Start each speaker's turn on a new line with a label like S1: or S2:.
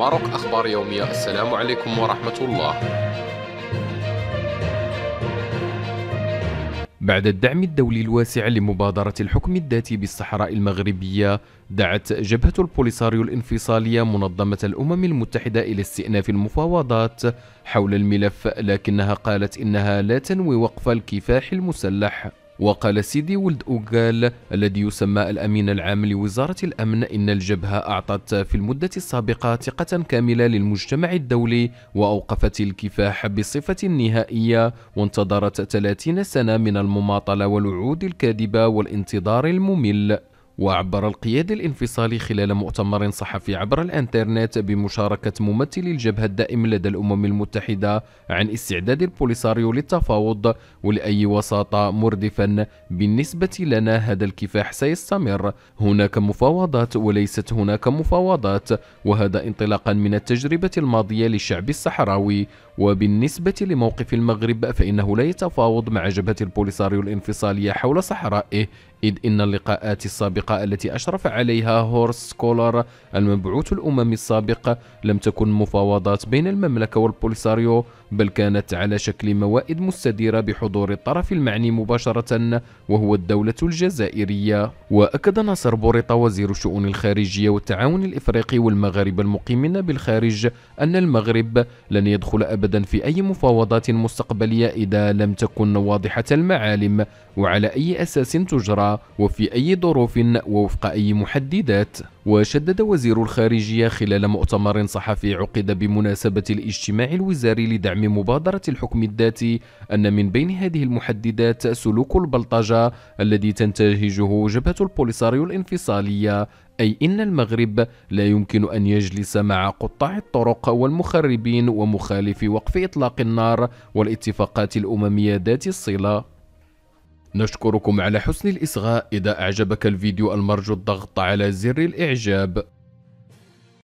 S1: ماروك أخبار يومية السلام عليكم ورحمة الله بعد الدعم الدولي الواسع لمبادرة الحكم الذاتي بالصحراء المغربية دعت جبهة البوليساريو الانفصالية منظمة الأمم المتحدة إلى استئناف المفاوضات حول الملف لكنها قالت إنها لا تنوي وقف الكفاح المسلح وقال سيدي ولد أوغال الذي يسمى الأمين العام لوزارة الأمن إن الجبهة أعطت في المدة السابقة ثقة كاملة للمجتمع الدولي وأوقفت الكفاح بصفة نهائية وانتظرت 30 سنة من المماطلة والوعود الكاذبة والانتظار الممل وعبر القيادي الانفصالي خلال مؤتمر صحفي عبر الانترنت بمشاركة ممثل الجبهة الدائم لدى الأمم المتحدة عن استعداد البوليساريو للتفاوض ولأي وساطة مردفا بالنسبة لنا هذا الكفاح سيستمر هناك مفاوضات وليست هناك مفاوضات وهذا انطلاقا من التجربة الماضية للشعب الصحراوي وبالنسبة لموقف المغرب فإنه لا يتفاوض مع جبهة البوليساريو الانفصالية حول صحرائه إذ إن اللقاءات السابقة التي أشرف عليها هورس كولر المبعوث الأممي السابق لم تكن مفاوضات بين المملكة والبوليساريو بل كانت على شكل موائد مستديرة بحضور الطرف المعني مباشرة وهو الدولة الجزائرية وأكد ناصر بوريطة وزير الشؤون الخارجية والتعاون الإفريقي والمغاربة المقيمين بالخارج أن المغرب لن يدخل أبدا في أي مفاوضات مستقبلية إذا لم تكن واضحة المعالم وعلى أي أساس تجرى وفي أي ظروف ووفق أي محددات وشدد وزير الخارجية خلال مؤتمر صحفي عقد بمناسبة الاجتماع الوزاري لدعم ودعم مبادرة الحكم الذاتي أن من بين هذه المحددات سلوك البلطجة الذي تنتهجه جبهة البوليساريو الانفصالية أي إن المغرب لا يمكن أن يجلس مع قطاع الطرق والمخربين ومخالفي وقف إطلاق النار والاتفاقات الأممية ذات الصلة نشكركم على حسن الإصغاء إذا أعجبك الفيديو المرجو الضغط على زر الإعجاب